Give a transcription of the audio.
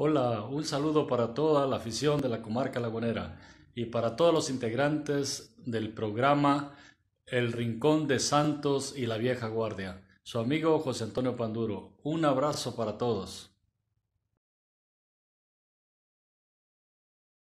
Hola, un saludo para toda la afición de la comarca lagunera y para todos los integrantes del programa El Rincón de Santos y la Vieja Guardia. Su amigo José Antonio Panduro. Un abrazo para todos.